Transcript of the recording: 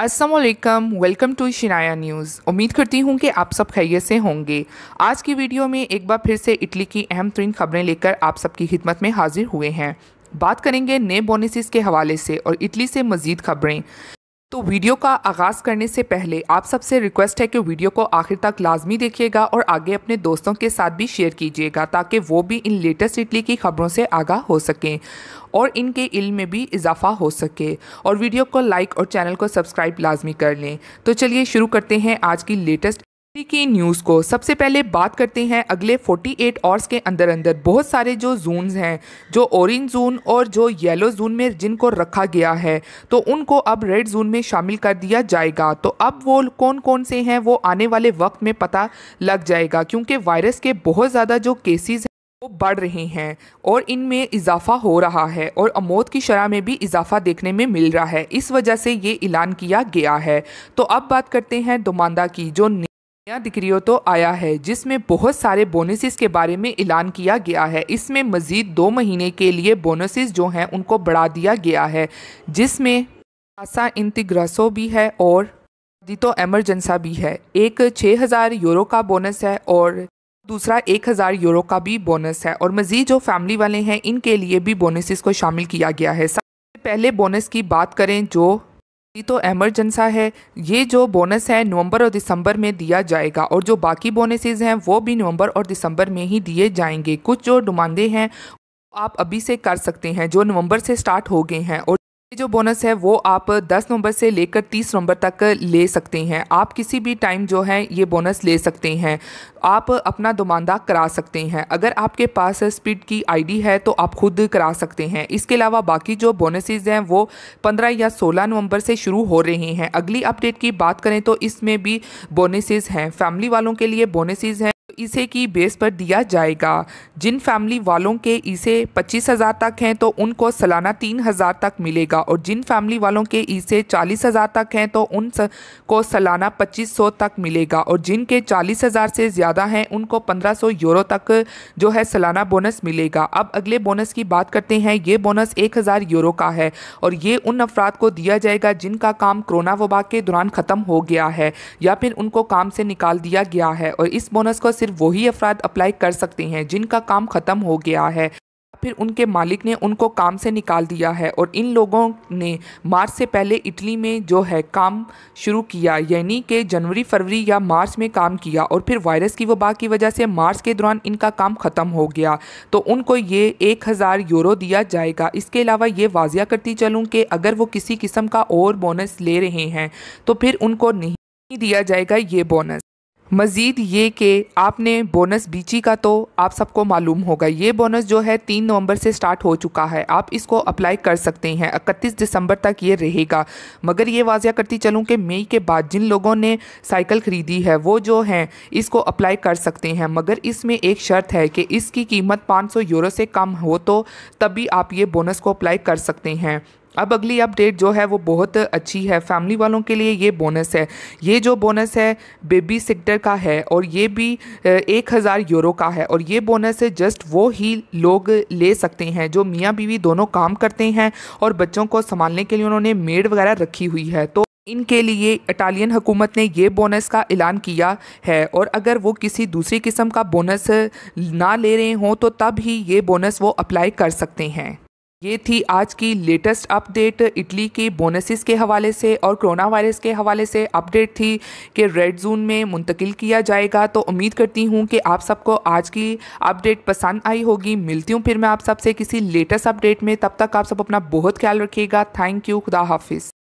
Aslam welcome to Shinaya news उम्मीद करती हूँ कि आप सब खैरियत से होंगे आज की वीडियो में एक बार फिर से इटली की अहम तरीन खबरें लेकर आप सबकी खिदमत में हाजिर हुए हैं बात करेंगे नए बोनसेस के हवाले से और इटली से मज़ीद खबरें तो वीडियो का आगाज़ करने से पहले आप सबसे रिक्वेस्ट है कि वीडियो को आखिर तक लाजमी देखिएगा और आगे अपने दोस्तों के साथ भी शेयर कीजिएगा ताकि वो भी इन लेटेस्ट इटली की खबरों से आगाह हो सकें और इनके इल्म में भी इजाफा हो सके और वीडियो को लाइक और चैनल को सब्सक्राइब लाजमी कर लें तो चलिए शुरू करते हैं आज की लेटेस्ट की न्यूज़ को सबसे पहले बात करते हैं अगले 48 आवर्स के अंदर अंदर बहुत सारे जो जोन हैं जो ऑरेंज जोन और जो येलो जोन में जिनको रखा गया है तो उनको अब रेड जोन में शामिल कर दिया जाएगा तो अब वो कौन कौन से हैं वो आने वाले वक्त में पता लग जाएगा क्योंकि वायरस के बहुत ज़्यादा जो केसेस वो बढ़ रहे हैं और इनमें इजाफा हो रहा है और अमौत की शरह में भी इजाफा देखने में मिल रहा है इस वजह से ये ऐलान किया गया है तो अब बात करते हैं दुमांदा की जो नया तो आया है जिसमें बहुत सारे बोनसेस के बारे में ऐलान किया गया है इसमें मजीद दो महीने के लिए बोनसेस जो हैं उनको बढ़ा दिया गया है जिसमें आसा इंतिग्रासो भी है और दितो एमरजेंसा भी है एक छः हज़ार यूरो का बोनस है और दूसरा एक हज़ार यूरो का भी बोनस है और मज़ीद जो फैमिली वाले हैं इनके लिए भी बोनसेस को शामिल किया गया है सबसे पहले बोनस की बात करें जो तो एमरजेंसा है ये जो बोनस है नवंबर और दिसंबर में दिया जाएगा और जो बाकी बोनसेस हैं वो भी नवंबर और दिसंबर में ही दिए जाएंगे कुछ जो डिमांडे हैं आप अभी से कर सकते हैं जो नवंबर से स्टार्ट हो गए हैं और जो बोनस है वो आप 10 नवंबर से लेकर 30 नवंबर तक ले सकते हैं आप किसी भी टाइम जो है ये बोनस ले सकते हैं आप अपना दुमानदा करा सकते हैं अगर आपके पास स्पीड की आईडी है तो आप खुद करा सकते हैं इसके अलावा बाकी जो बोनसेज हैं वो 15 या 16 नवंबर से शुरू हो रहे हैं अगली अपडेट की बात करें तो इसमें भी बोनसेज हैं फैमिली वालों के लिए बोनसेज हैं ईसे की बेस पर दिया जाएगा जिन फैमिली वालों के ईसे पच्चीस हज़ार तक हैं तो उनको सालाना तीन हज़ार तक मिलेगा और जिन फैमिली वालों के ईसे चालीस हज़ार तक हैं तो उन को सालाना पच्चीस सौ तक मिलेगा और जिनके चालीस हज़ार से ज़्यादा हैं उनको पंद्रह सौ यूरो तक जो है सालाना बोनस मिलेगा अब अगले बोनस की बात करते हैं ये बोनस एक हज़ार यूरो का है और ये उन अफराद को दिया जाएगा जिनका काम कोरोना वबा के दौरान ख़त्म हो गया है या फिर उनको काम से निकाल दिया गया है और इस बोनस को सिर्फ वही अफराद अप्लाई कर सकते हैं जिनका काम ख़त्म हो गया है फिर उनके मालिक ने उनको काम से निकाल दिया है और इन लोगों ने मार्च से पहले इटली में जो है काम शुरू किया यानी कि जनवरी फरवरी या मार्च में काम किया और फिर वायरस की वबा की वजह से मार्च के दौरान इनका काम ख़त्म हो गया तो उनको ये एक हज़ार यूरो दिया जाएगा इसके अलावा ये वाजिया करती चलूँ कि अगर वो किसी किस्म का और बोनस ले रहे हैं तो फिर उनको नहीं दिया जाएगा ये बोनस मज़ीद ये कि आपने बोनस बीची का तो आप सबको मालूम होगा ये बोनस जो है तीन नवंबर से स्टार्ट हो चुका है आप इसको अप्लाई कर सकते हैं इकतीस दिसंबर तक ये रहेगा मगर ये वाजिया करती चलूँ कि मई के बाद जिन लोगों ने साइकिल ख़रीदी है वो जो हैं इसको अप्लाई कर सकते हैं मगर इसमें एक शर्त है कि इसकी कीमत सौ यूरो से कम हो तो तभी आप ये बोनस को अप्लाई कर सकते हैं अब अगली अपडेट जो है वो बहुत अच्छी है फैमिली वालों के लिए ये बोनस है ये जो बोनस है बेबी सेक्टर का है और ये भी एक हज़ार यूरो का है और ये बोनस है जस्ट वो ही लोग ले सकते हैं जो मियाँ बीवी दोनों काम करते हैं और बच्चों को संभालने के लिए उन्होंने मेड वगैरह रखी हुई है तो इनके लिए इटालियन हुकूमत ने ये बोनस का ऐलान किया है और अगर वो किसी दूसरी किस्म का बोनस ना ले रहे हों तो तब ही ये बोनस वो अप्लाई कर सकते हैं ये थी आज की लेटेस्ट अपडेट इटली के बोनसेस के हवाले से और कोरोना वायरस के हवाले से अपडेट थी कि रेड जोन में मुंतकिल किया जाएगा तो उम्मीद करती हूँ कि आप सबको आज की अपडेट पसंद आई होगी मिलती हूँ फिर मैं आप सबसे किसी लेटेस्ट अपडेट में तब तक आप सब अपना बहुत ख्याल रखिएगा थैंक यू खुदा हाफिज़